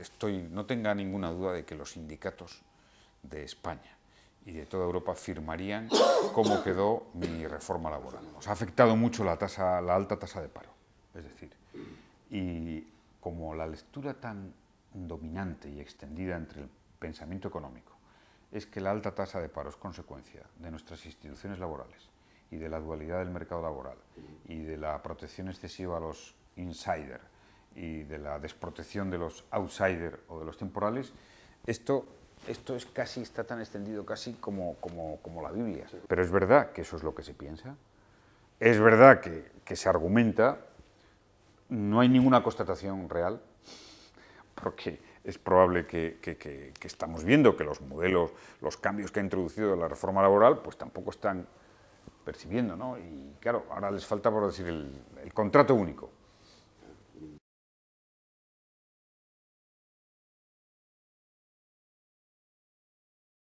estoy, no tenga ninguna duda de que los sindicatos de España y de toda Europa firmarían cómo quedó mi reforma laboral. Nos ha afectado mucho la, la alta tasa de paro, es decir, y como la lectura tan dominante y extendida entre el pensamiento económico es que la alta tasa de paro es consecuencia de nuestras instituciones laborales y de la dualidad del mercado laboral y de la protección excesiva a los insiders y de la desprotección de los outsiders o de los temporales, esto, esto es casi, está tan extendido casi como, como, como la Biblia. Pero es verdad que eso es lo que se piensa, es verdad que, que se argumenta, no hay ninguna constatación real, porque es probable que, que, que, estamos viendo que los modelos, los cambios que ha introducido la reforma laboral, pues tampoco están percibiendo, ¿no? Y claro, ahora les falta, por decir, el contrato único.